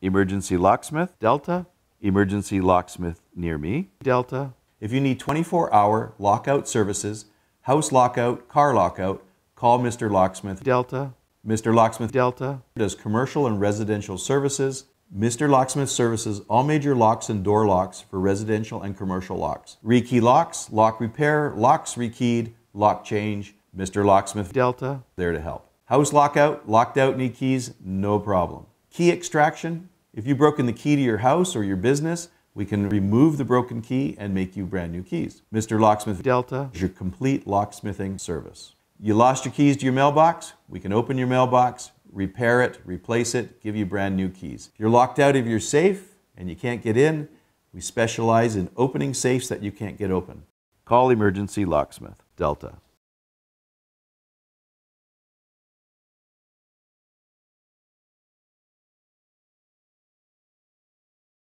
emergency locksmith, Delta, emergency locksmith near me, Delta. If you need 24 hour lockout services, house lockout, car lockout, call Mr. Locksmith, Delta. Mr. Locksmith Delta does commercial and residential services. Mr. Locksmith services all major locks and door locks for residential and commercial locks. Rekey locks, lock repair, locks rekeyed, lock change. Mr. Locksmith Delta, there to help. House lockout, locked out, need keys, no problem. Key extraction, if you've broken the key to your house or your business, we can remove the broken key and make you brand new keys. Mr. Locksmith Delta is your complete locksmithing service. You lost your keys to your mailbox, we can open your mailbox, repair it, replace it, give you brand new keys. If you're locked out of your safe and you can't get in, we specialize in opening safes that you can't get open. Call Emergency Locksmith, Delta.